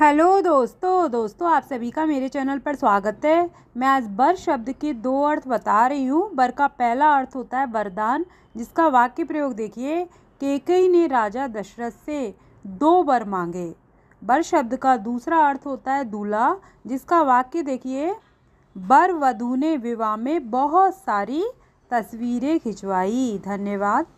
hello दोस्तों दोस्तों आप सभी का मेरे चैनल पर स्वागत है मैं आज बर शब्द के दो अर्थ बता रही हूँ बर का पहला अर्थ होता है वरदान जिसका वाक्य प्रयोग देखिए केकई ने राजा दशरथ से दो बर मांगे बर शब्द का दूसरा अर्थ होता है दूल्हा जिसका वाक्य देखिए बर वधू ने विवाह में बहुत सारी तस्वीरें खिंचवाई धन्यवाद